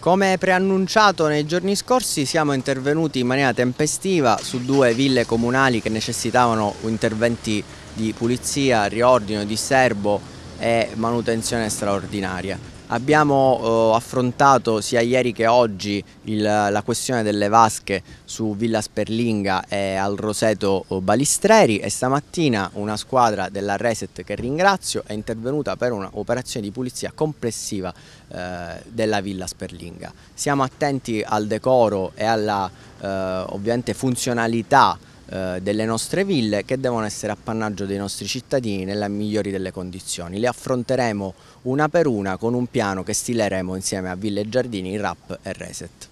Come preannunciato nei giorni scorsi siamo intervenuti in maniera tempestiva su due ville comunali che necessitavano interventi di pulizia, riordino, disserbo e manutenzione straordinaria. Abbiamo eh, affrontato sia ieri che oggi il, la questione delle vasche su Villa Sperlinga e al Roseto Balistreri e stamattina una squadra della Reset che ringrazio è intervenuta per un'operazione di pulizia complessiva eh, della Villa Sperlinga. Siamo attenti al decoro e alla eh, ovviamente funzionalità eh, delle nostre ville che devono essere appannaggio dei nostri cittadini nella migliori delle condizioni. Le affronteremo una per una con un piano che stileremo insieme a Ville e Giardini, RAP e Reset.